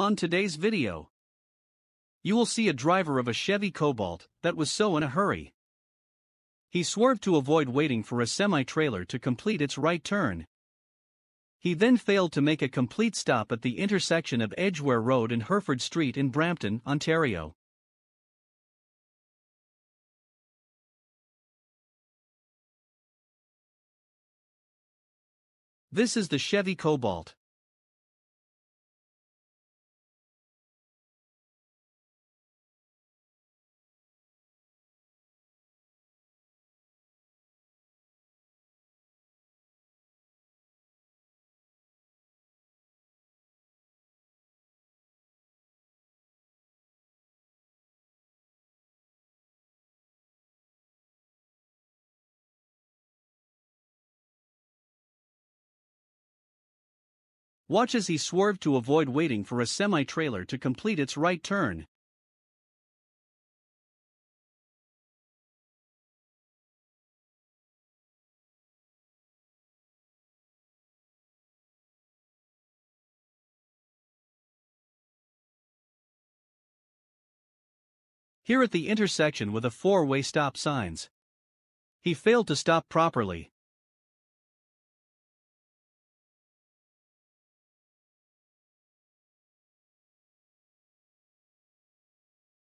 On today's video, you will see a driver of a Chevy Cobalt that was so in a hurry. He swerved to avoid waiting for a semi-trailer to complete its right turn. He then failed to make a complete stop at the intersection of Edgware Road and Hereford Street in Brampton, Ontario. This is the Chevy Cobalt. Watch as he swerved to avoid waiting for a semi trailer to complete its right turn. Here at the intersection with a four-way stop signs. He failed to stop properly,